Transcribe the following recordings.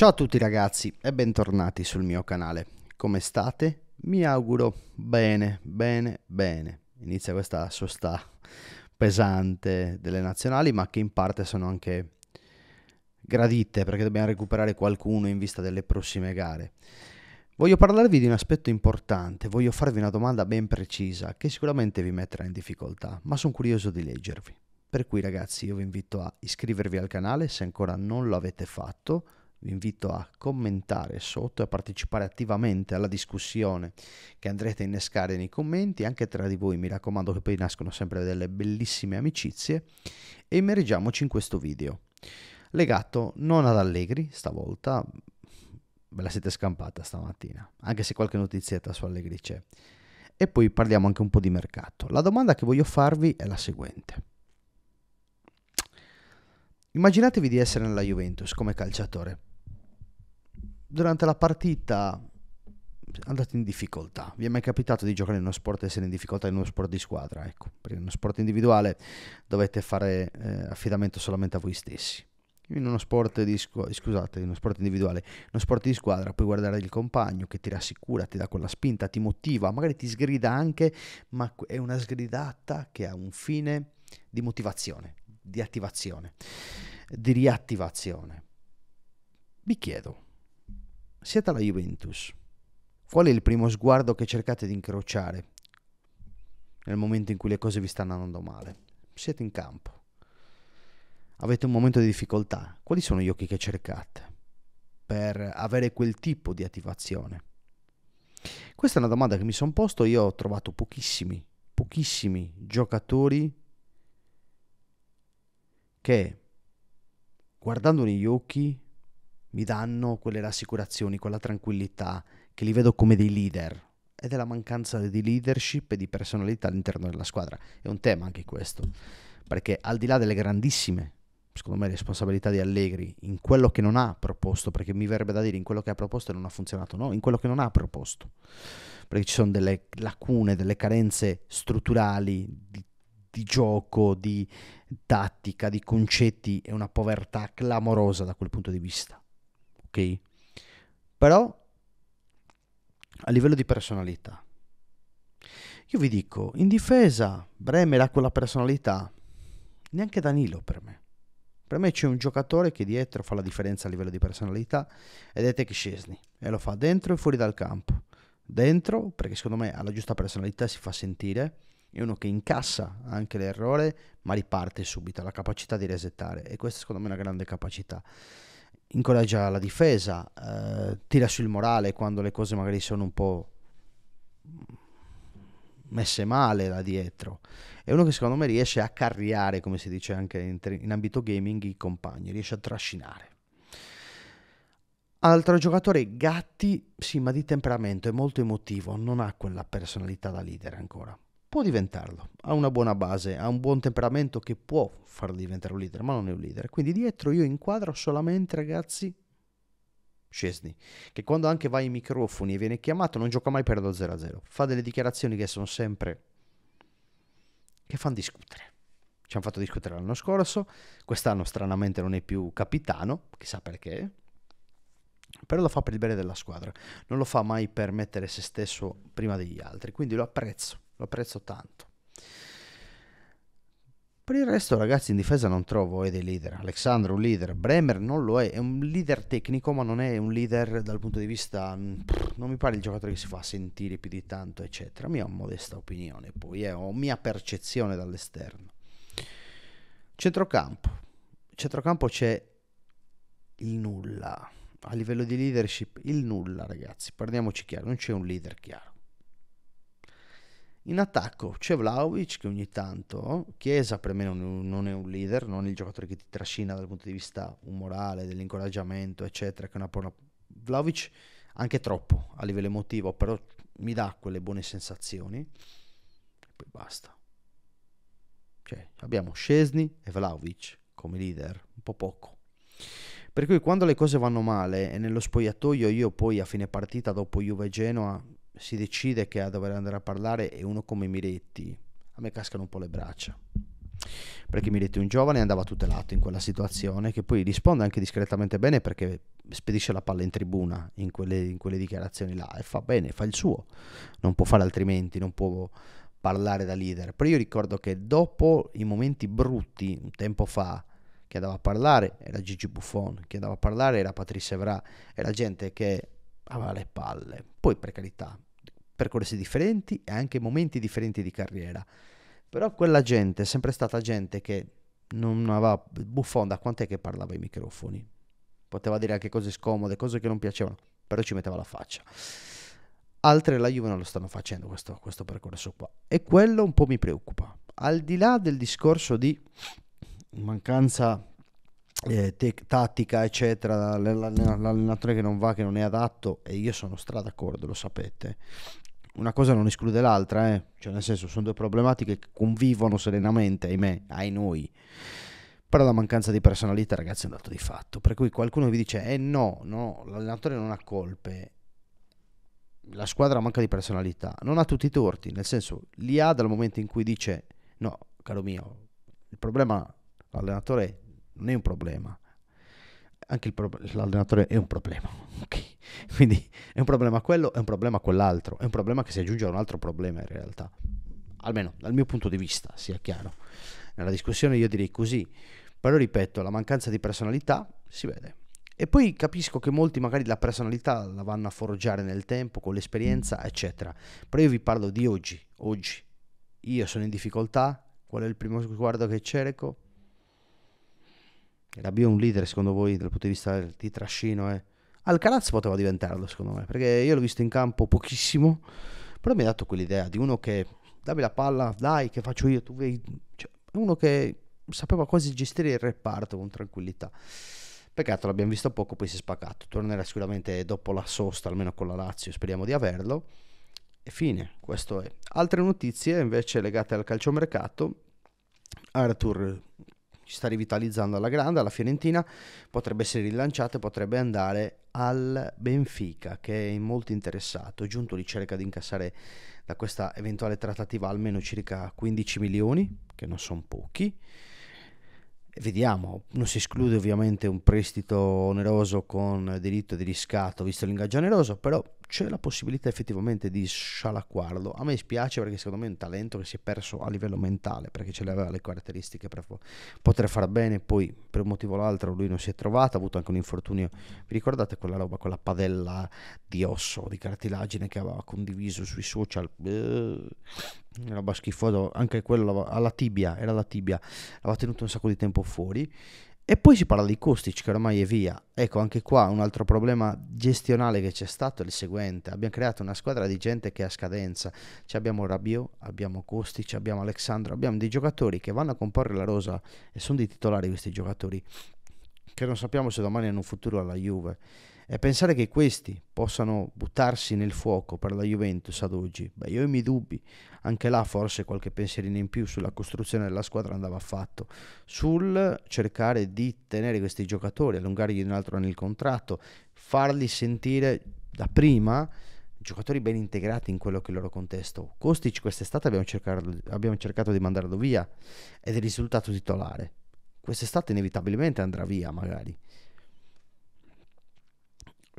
Ciao a tutti ragazzi e bentornati sul mio canale. Come state? Mi auguro bene, bene, bene. Inizia questa sosta pesante delle nazionali, ma che in parte sono anche gradite perché dobbiamo recuperare qualcuno in vista delle prossime gare. Voglio parlarvi di un aspetto importante, voglio farvi una domanda ben precisa che sicuramente vi metterà in difficoltà, ma sono curioso di leggervi. Per cui ragazzi io vi invito a iscrivervi al canale se ancora non lo avete fatto, vi invito a commentare sotto e a partecipare attivamente alla discussione che andrete a innescare nei commenti, anche tra di voi mi raccomando che poi nascono sempre delle bellissime amicizie e immergiamoci in questo video. Legato non ad Allegri stavolta, ve la siete scampata stamattina, anche se qualche notizietta su Allegri c'è. E poi parliamo anche un po' di mercato. La domanda che voglio farvi è la seguente. Immaginatevi di essere nella Juventus come calciatore durante la partita andate in difficoltà. Vi è mai capitato di giocare in uno sport e essere in difficoltà in uno sport di squadra? Ecco, perché in uno sport individuale dovete fare eh, affidamento solamente a voi stessi. In uno sport di squadra, eh, scusate, in uno sport individuale, in uno sport di squadra puoi guardare il compagno che ti rassicura, ti dà quella spinta, ti motiva, magari ti sgrida anche, ma è una sgridata che ha un fine di motivazione, di attivazione, di riattivazione. Vi chiedo, siete alla Juventus. Qual è il primo sguardo che cercate di incrociare nel momento in cui le cose vi stanno andando male? Siete in campo. Avete un momento di difficoltà. Quali sono gli occhi che cercate per avere quel tipo di attivazione? Questa è una domanda che mi sono posto, io ho trovato pochissimi, pochissimi giocatori che guardando negli occhi mi danno quelle rassicurazioni, quella tranquillità, che li vedo come dei leader Ed è la mancanza di leadership e di personalità all'interno della squadra. È un tema anche questo, perché al di là delle grandissime, secondo me, responsabilità di Allegri, in quello che non ha proposto, perché mi verrebbe da dire in quello che ha proposto e non ha funzionato, no, in quello che non ha proposto, perché ci sono delle lacune, delle carenze strutturali, di di gioco, di tattica, di concetti, e una povertà clamorosa da quel punto di vista ok? Però a livello di personalità. Io vi dico, in difesa Bremer ha quella personalità, neanche Danilo per me. Per me c'è un giocatore che dietro fa la differenza a livello di personalità ed è Scesni e lo fa dentro e fuori dal campo. Dentro perché secondo me ha la giusta personalità, si fa sentire, è uno che incassa anche l'errore ma riparte subito, ha la capacità di resettare e questa secondo me è una grande capacità incoraggia la difesa, eh, tira sul morale quando le cose magari sono un po' messe male là dietro. È uno che secondo me riesce a carriare, come si dice anche in, in ambito gaming, i compagni, riesce a trascinare. Altro giocatore, Gatti, sì, ma di temperamento, è molto emotivo, non ha quella personalità da leader ancora può diventarlo, ha una buona base, ha un buon temperamento che può farlo diventare un leader, ma non è un leader. Quindi dietro io inquadro solamente ragazzi Scesni, che quando anche va ai microfoni e viene chiamato non gioca mai per lo 0-0, fa delle dichiarazioni che sono sempre... che fanno discutere. Ci hanno fatto discutere l'anno scorso, quest'anno stranamente non è più capitano, chissà perché, però lo fa per il bene della squadra, non lo fa mai per mettere se stesso prima degli altri, quindi lo apprezzo lo apprezzo tanto. Per il resto, ragazzi, in difesa non trovo eh, dei leader. Alexandro un leader, Bremer non lo è, è un leader tecnico, ma non è un leader dal punto di vista. Mm, non mi pare il giocatore che si fa sentire più di tanto, eccetera. Mia modesta opinione, poi è eh, mia percezione dall'esterno. Centrocampo. Centrocampo c'è il nulla. A livello di leadership, il nulla, ragazzi. Parliamoci chiaro, non c'è un leader chiaro. In attacco c'è Vlaovic che ogni tanto, Chiesa per me non, non, è un leader, non è il giocatore che ti trascina dal punto di vista umorale, dell'incoraggiamento, eccetera. Che una buona... Vlaovic anche troppo a livello emotivo, però mi dà quelle buone sensazioni. E poi basta. Cioè, abbiamo Scesni e Vlaovic come leader, un po' poco. Per cui quando le cose vanno male e nello spogliatoio io poi a fine partita dopo Juve Genoa si decide che a dover andare a parlare e uno come Miretti, a me cascano un po' le braccia. Perché Miretti è un giovane andava tutelato in quella situazione, che poi risponde anche discretamente bene perché spedisce la palla in tribuna in quelle, in quelle dichiarazioni là e fa bene, fa il suo, non può fare altrimenti, non può parlare da leader. Però io ricordo che dopo i momenti brutti, un tempo fa, che andava a parlare era Gigi Buffon, che andava a parlare era Patrice Evra, era gente che aveva le palle. Poi per carità, percorsi differenti e anche momenti differenti di carriera. Però quella gente è sempre stata gente che non aveva buffonda quant'è che parlava i microfoni. Poteva dire anche cose scomode, cose che non piacevano, però ci metteva la faccia. Altre la Juve non lo stanno facendo questo, questo percorso qua. E quello un po' mi preoccupa. Al di là del discorso di mancanza eh, te- tattica, eccetera, l'allenatore che non va, che non è adatto, e io sono stra d'accordo, lo sapete, una cosa non esclude l'altra, eh? cioè nel senso sono due problematiche che convivono serenamente, ahimè, ai noi. Però la mancanza di personalità, ragazzi, è un dato di fatto. Per cui qualcuno vi dice, eh no, no, l'allenatore non ha colpe, la squadra manca di personalità. Non ha tutti i torti, nel senso, li ha dal momento in cui dice, no, caro mio, il problema, l'allenatore non è un problema, anche pro- l'allenatore è un problema, ok? Quindi è un problema quello, è un problema quell'altro, è un problema che si aggiunge a un altro problema in realtà. Almeno dal mio punto di vista, sia chiaro. Nella discussione io direi così, però ripeto, la mancanza di personalità si vede. E poi capisco che molti magari la personalità la vanno a forgiare nel tempo, con l'esperienza, mm. eccetera. Però io vi parlo di oggi, oggi. Io sono in difficoltà, qual è il primo sguardo che cerco? Rabiot è un leader secondo voi dal punto di vista di trascino, eh? Alcaraz poteva diventarlo, secondo me, perché io l'ho visto in campo pochissimo, però mi ha dato quell'idea di uno che dammi la palla, dai, che faccio io, tu vedi, cioè, uno che sapeva quasi gestire il reparto con tranquillità. Peccato l'abbiamo visto poco, poi si è spaccato. Tornerà sicuramente dopo la sosta, almeno con la Lazio, speriamo di averlo. E fine, questo è. Altre notizie invece legate al calciomercato. Arthur ci sta rivitalizzando alla grande, alla Fiorentina, potrebbe essere rilanciata e potrebbe andare al Benfica che è molto interessato. Giunto lì cerca di incassare da questa eventuale trattativa almeno circa 15 milioni, che non sono pochi Vediamo, non si esclude ovviamente un prestito oneroso con diritto di riscatto visto l'ingaggio oneroso, però c'è la possibilità effettivamente di scialacquarlo. A me spiace perché secondo me è un talento che si è perso a livello mentale, perché ce l'aveva le caratteristiche per poter far bene, poi per un motivo o l'altro lui non si è trovato, ha avuto anche un infortunio. Vi ricordate quella roba, quella padella di osso, di cartilagine che aveva condiviso sui social? roba schifosa, anche quello alla tibia, era la tibia, l'aveva tenuto un sacco di tempo fuori. E poi si parla di Kostic che ormai è via. Ecco, anche qua un altro problema gestionale che c'è stato è il seguente. Abbiamo creato una squadra di gente che è a scadenza. Ci abbiamo Rabiot, abbiamo Kostic, abbiamo Alexandro, abbiamo dei giocatori che vanno a comporre la rosa e sono dei titolari questi giocatori che non sappiamo se domani hanno un futuro alla Juve. E pensare che questi possano buttarsi nel fuoco per la Juventus ad oggi, beh, io ho i miei dubbi. Anche là forse qualche pensierino in più sulla costruzione della squadra andava fatto, sul cercare di tenere questi giocatori, allungargli un altro anno il contratto, farli sentire da prima giocatori ben integrati in quello che è il loro contesto. Kostic quest'estate abbiamo cercato, abbiamo cercato di mandarlo via ed è risultato titolare. Quest'estate inevitabilmente andrà via magari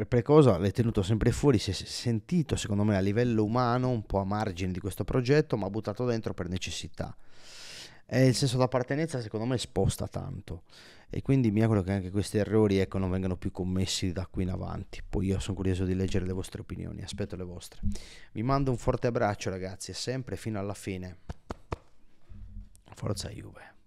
per cosa l'hai tenuto sempre fuori, si è sentito secondo me a livello umano un po' a margine di questo progetto, ma buttato dentro per necessità. E il senso d'appartenenza secondo me sposta tanto e quindi mi auguro che anche questi errori ecco, non vengano più commessi da qui in avanti. Poi io sono curioso di leggere le vostre opinioni, aspetto le vostre. Vi mando un forte abbraccio ragazzi e sempre fino alla fine. Forza Juve.